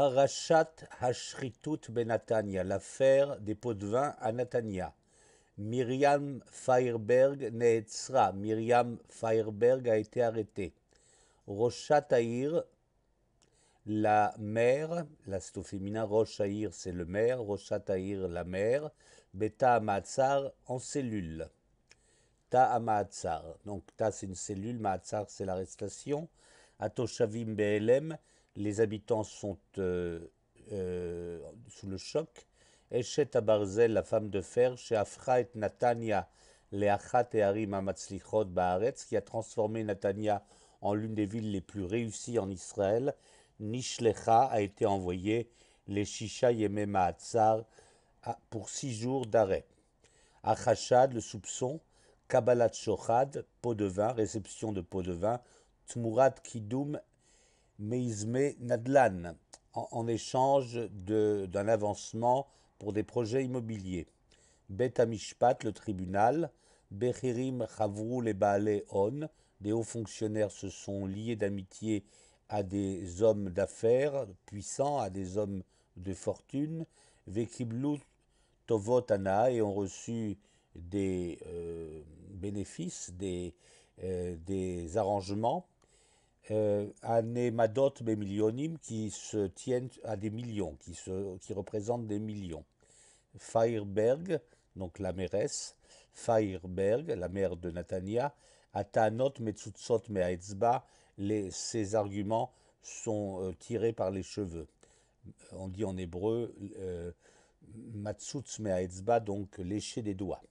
Parashat Hashritut Benatania, l'affaire des pots de vin à Natania. Myriam Feierberg Neetzra, Myriam Feierberg a été arrêtée. Roshat Tahir, la mère, l'asto féminin, Rosh c'est le maire, Roshat Tahir, la mère, Beta Amatsar en cellule. Ta Amatsar, donc Ta c'est une cellule, Maatsar c'est l'arrestation. Atoshavim Be'elem, les habitants sont euh, euh, sous le choc. Eshet Abarzel, la femme de fer, chez Afra et Natania, Achat et Harim Amatzlichot Baaretz, qui a transformé Natania en l'une des villes les plus réussies en Israël, Nishlecha a été envoyé, les Shisha Yemé pour six jours d'arrêt. Achachad, le soupçon, Kabbalat Shochad, pot de vin, réception de pot de vin, Tmurat Kidum, Meizme Nadlan en, échange d'un avancement pour des projets immobiliers. Bet Amishpat, le tribunal, Bechirim Chavrou les Baalé On, des hauts fonctionnaires se sont liés d'amitié à des hommes d'affaires puissants, à des hommes de fortune, Vekiblou Tovotana, et ont reçu des euh, bénéfices, des, euh, des arrangements, euh, mais Bemilionim, qui se tiennent à des millions, qui, se, qui représentent des millions. Fireberg, donc la mairesse, Fireberg, la mère de Natania, Atanot Metsutsot Meaetzba, ses arguments sont euh, tirés par les cheveux. On dit en hébreu euh, Meaetzba, donc lécher des doigts.